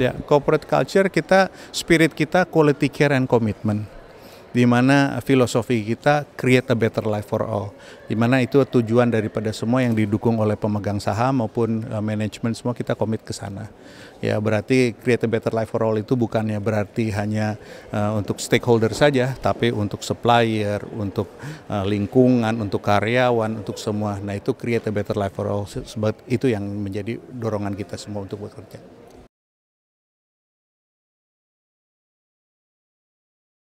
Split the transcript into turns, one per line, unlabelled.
Ya, corporate culture kita spirit kita quality care and commitment. Di mana filosofi kita create a better life for all. Di mana itu tujuan daripada semua yang didukung oleh pemegang saham maupun uh, e, manajemen semua kita komit ke sana. Ya, berarti create a better life for all itu bukannya berarti hanya uh, untuk stakeholder saja, tapi untuk supplier, untuk uh, lingkungan, untuk karyawan, untuk semua. Nah, itu create a better life for all sebab itu yang menjadi dorongan kita semua untuk
bekerja.